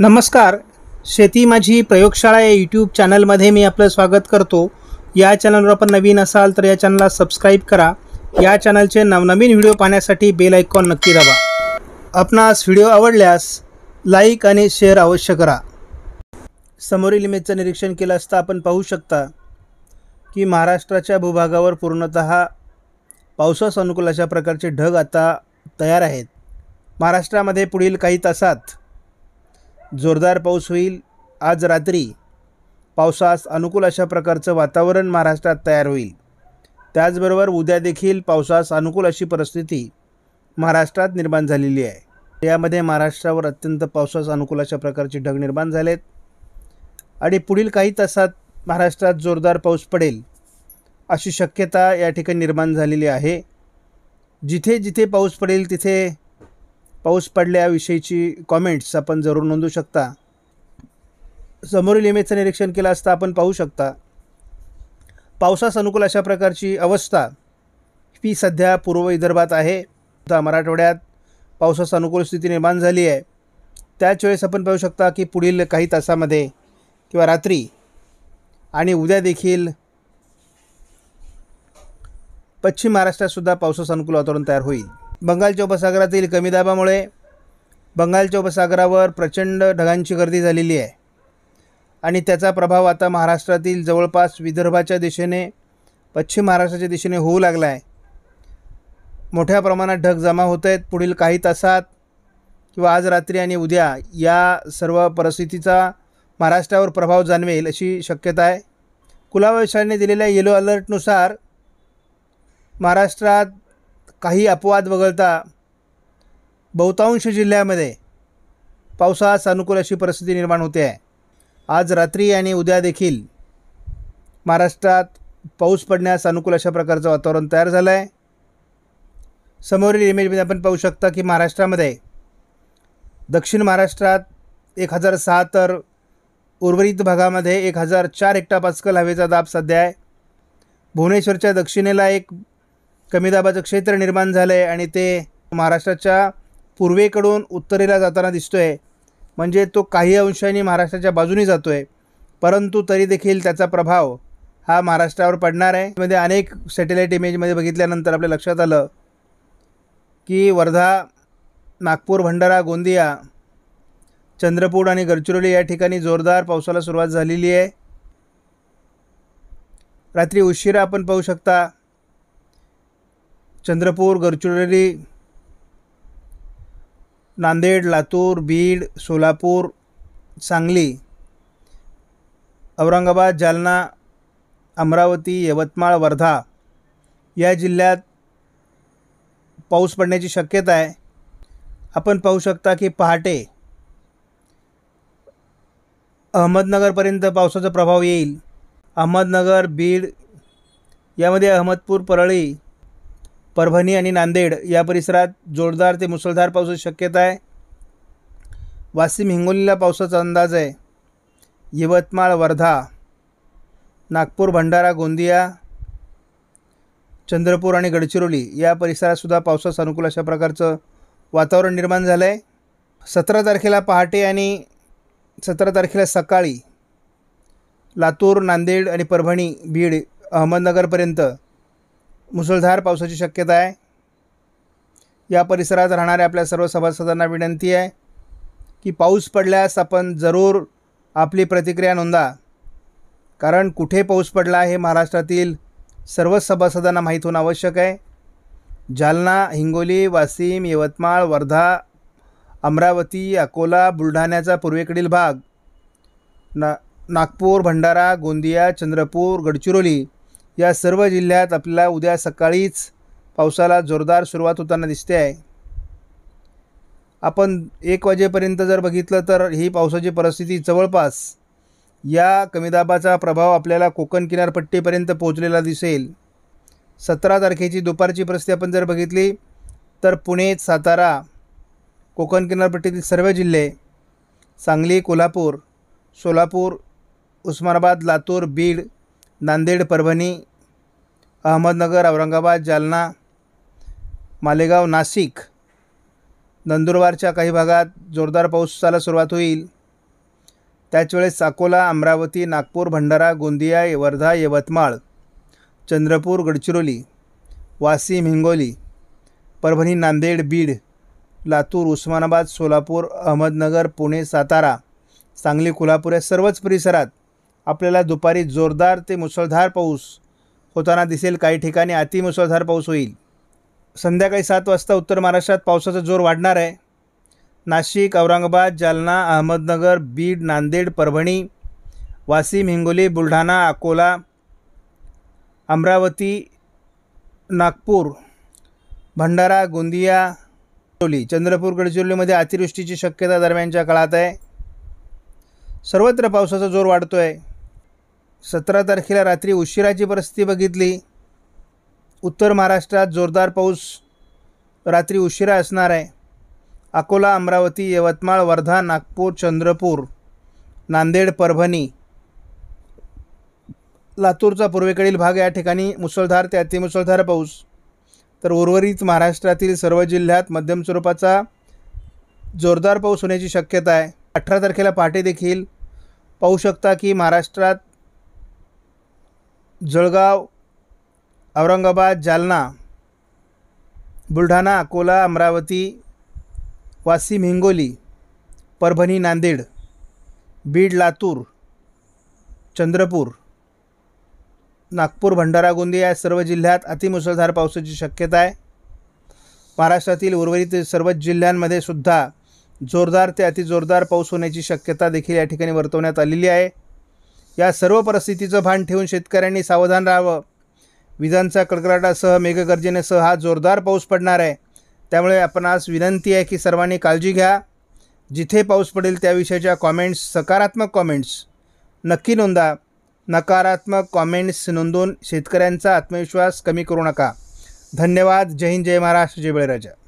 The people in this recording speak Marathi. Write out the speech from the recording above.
नमस्कार शेती माझी प्रयोगशाळा या यूट्यूब चॅनलमध्ये मी आपलं स्वागत करतो या चॅनलवर आपण नवीन असाल तर या चॅनलला सबस्क्राईब करा या चॅनलचे नवनवीन व्हिडिओ पाहण्यासाठी बेल आयकॉन नक्की दाबा आपणास व्हिडिओ आवडल्यास लाईक आणि शेअर अवश्य करा समोरील इमेजचं निरीक्षण केलं असता आपण पाहू शकता की महाराष्ट्राच्या भूभागावर पूर्णत पावसास अनुकूल अशा प्रकारचे ढग आता तयार आहेत महाराष्ट्रामध्ये पुढील काही तासात जोरदार पाऊस होईल आज रात्री पावसास अनुकूल अशा प्रकारचं वातावरण महाराष्ट्रात तयार होईल त्याचबरोबर उद्या देखील पावसास अनुकूल अशी परिस्थिती महाराष्ट्रात निर्माण झालेली आहे यामध्ये महाराष्ट्रावर अत्यंत पावसास अनुकूल अशा प्रकारचे ढग निर्माण झालेत आणि पुढील काही तासात महाराष्ट्रात जोरदार पाऊस पडेल अशी शक्यता या ठिकाणी निर्माण झालेली आहे जिथे जिथे पाऊस पडेल तिथे पाऊस पडल्याविषयीची कॉमेंट्स आपण जरूर नोंदवू शकता समोरील इमेजचं निरीक्षण केलं असता आपण पाहू शकता पावसास अनुकूल अशा प्रकारची अवस्था ही सध्या पूर्व विदर्भात आहे आता मराठवाड्यात पावसास अनुकूल स्थिती निर्माण झाली आहे त्याच वेळेस आपण पाहू शकता की पुढील काही तासामध्ये किंवा रात्री आणि उद्या देखील पश्चिम महाराष्ट्रातसुद्धा पावसास अनुकूल वातावरण तयार होईल बंगालच्या उपसागरातील कमी दाबामुळे बंगालच्या उपसागरावर प्रचंड ढगांची गर्दी झालेली आहे आणि त्याचा प्रभाव आता महाराष्ट्रातील जवळपास विदर्भाच्या दिशेने पश्चिम महाराष्ट्राच्या दिशेने होऊ लागला आहे मोठ्या प्रमाणात ढग जमा होत आहेत पुढील काही तासात किंवा आज रात्री आणि उद्या या सर्व परिस्थितीचा महाराष्ट्रावर प्रभाव जाणवेल अशी शक्यता आहे कुलाव्यवसायाने दिलेल्या येलो अलर्टनुसार महाराष्ट्रात काही अपवाद वगळता बहुतांश जिल्ह्यामध्ये पावसास अनुकूल अशी परिस्थिती निर्माण होते आहे आज रात्री आणि उद्या देखील महाराष्ट्रात पाऊस पडण्यास अनुकूल अशा प्रकारचं वातावरण तयार झालं आहे समोरील इमेजमध्ये आपण पाहू शकता की महाराष्ट्रामध्ये दक्षिण महाराष्ट्रात एक हजार सहा तर उर्वरित भागामध्ये एक हजार चार हेक्टापासकल हवेचा दाब सध्या आहे भुवनेश्वरच्या दक्षिणेला एक कमी दाबाचं क्षेत्र निर्माण झालं आहे आणि ते महाराष्ट्राच्या पूर्वेकडून उत्तरेला जाताना दिसतो आहे म्हणजे तो काही अंशांनी महाराष्ट्राच्या बाजूने जातो आहे परंतु तरी देखील त्याचा प्रभाव हा महाराष्ट्रावर पडणार आहे म्हणजे अनेक सॅटेलाईट इमेजमध्ये बघितल्यानंतर आपल्या लक्षात आलं की वर्धा नागपूर भंडारा गोंदिया चंद्रपूर आणि गडचिरोली या ठिकाणी जोरदार पावसाला सुरुवात झालेली आहे रात्री उशिरा आपण पाहू शकता चंद्रपूर गडचिरोली नांदेड लातूर बीड सोलापूर सांगली औरंगाबाद जालना अमरावती यवतमाळ वर्धा या जिल्ह्यात पाऊस पडण्याची शक्यता आहे आपण पाहू शकता की पहाटे अहमदनगरपर्यंत पावसाचा प्रभाव येईल अहमदनगर बीड यामध्ये अहमदपूर परळी परभणी आणि नांदेड या परिसरात जोरदार ते मुसळधार पावसाची शक्यता आहे वाशिम हिंगोलीला पावसाचा अंदाज आहे यवतमाळ वर्धा नागपूर भंडारा गोंदिया चंद्रपूर आणि गडचिरोली या परिसरातसुद्धा पावसास अनुकूल अशा प्रकारचं वातावरण निर्माण झालं आहे सतरा तारखेला पहाटे आणि सतरा तारखेला सकाळी लातूर नांदेड आणि परभणी बीड अहमदनगरपर्यंत मुसळधार पावसाची शक्यता आहे या परिसरात राहणाऱ्या आपल्या सर्व सभासदांना विनंती आहे की पाऊस पडल्यास आपण जरूर आपली प्रतिक्रिया नोंदा कारण कुठे पाऊस पडला हे महाराष्ट्रातील सर्वच सभासदांना माहीत होणं आवश्यक आहे जालना हिंगोली वाशिम यवतमाळ वर्धा अमरावती अकोला बुलढाण्याचा पूर्वेकडील भाग ना नागपूर भंडारा गोंदिया चंद्रपूर गडचिरोली या सर्व जिल्ह्यात आपल्याला उद्या सकाळीच पावसाला जोरदार सुरुवात होताना दिसते आहे आपण एक वाजेपर्यंत जर बघितलं तर ही पावसाची परिस्थिती जवळपास या कमीदाबाचा प्रभाव आपल्याला कोकण किनारपट्टीपर्यंत पोहोचलेला दिसेल सतरा तारखेची दुपारची परिस्थिती आपण जर बघितली तर पुणे सातारा कोकण किनारपट्टीतील सर्व जिल्हे सांगली कोल्हापूर सोलापूर उस्मानाबाद लातूर बीड नांदेड परभणी अहमदनगर औरंगाबाद जालना मालेगाव नाशिक नंदुरबारच्या काही भागात जोरदार पावसाला सुरुवात होईल त्याचवेळेस साकोला अमरावती नागपूर भंडारा गोंदिया वर्धा यवतमाळ चंद्रपूर गडचिरोली वाशिम हिंगोली परभणी नांदेड बीड लातूर उस्मानाबाद सोलापूर अहमदनगर पुणे सातारा सांगली कोल्हापूर या सर्वच परिसरात आपल्याला दुपारी जोरदार ते मुसळधार पाऊस होताना दिसेल काही ठिकाणी अतिमुसळधार पाऊस होईल संध्याकाळी सात वाजता उत्तर महाराष्ट्रात पावसाचा जोर वाढणार आहे नाशिक औरंगाबाद जालना अहमदनगर बीड नांदेड परभणी वाशिम हिंगोली बुलढाणा अकोला अमरावती नागपूर भंडारा गोंदिया गडचिरोली चंद्रपूर गडचिरोलीमध्ये अतिवृष्टीची शक्यता दरम्यानच्या काळात आहे सर्वत्र पावसाचा जोर वाढतो आहे सतरा तारखेला रात्री उशिराची परिस्थिती बघितली उत्तर महाराष्ट्रात जोरदार पाऊस रात्री उशिरा असणार आहे अकोला अमरावती यवतमाळ वर्धा नागपूर चंद्रपूर नांदेड परभणी लातूरचा पूर्वेकडील भाग या ठिकाणी मुसळधार ते अतिमुसळधार पाऊस तर उर्वरित महाराष्ट्रातील सर्व जिल्ह्यात मध्यम स्वरूपाचा जोरदार पाऊस होण्याची शक्यता आहे अठरा तारखेला पहाटे देखील पाहू शकता की महाराष्ट्रात जळगाव औरंगाबाद जालना बुलढाणा अकोला अमरावती वाशिम हिंगोली परभणी नांदेड बीड लातूर चंद्रपूर नागपूर भंडारा गोंदिया या सर्व जिल्ह्यात अतिमुसळधार पावसाची शक्यता आहे महाराष्ट्रातील उर्वरित सर्व जिल्ह्यांमध्ये सुद्धा जोरदार ते अतिजोरदार पाऊस होण्याची शक्यता देखील या ठिकाणी वर्तवण्यात आलेली आहे या सर्व परिस्थितीचं भान ठेवून शेतकऱ्यांनी सावधान राहावं विजांचा कडकडाटासह मेघगर्जनेसह हा जोरदार पाऊस पडणार आहे त्यामुळे आपण आज विनंती आहे की सर्वांनी काळजी घ्या जिथे पाऊस पडेल त्याविषयीच्या कॉमेंट्स सकारात्मक कॉमेंट्स नक्की नोंदा नकारात्मक कॉमेंट्स नोंदवून शेतकऱ्यांचा आत्मविश्वास कमी करू नका धन्यवाद जय हिंद जय महाराष्ट्र जय बळीराजा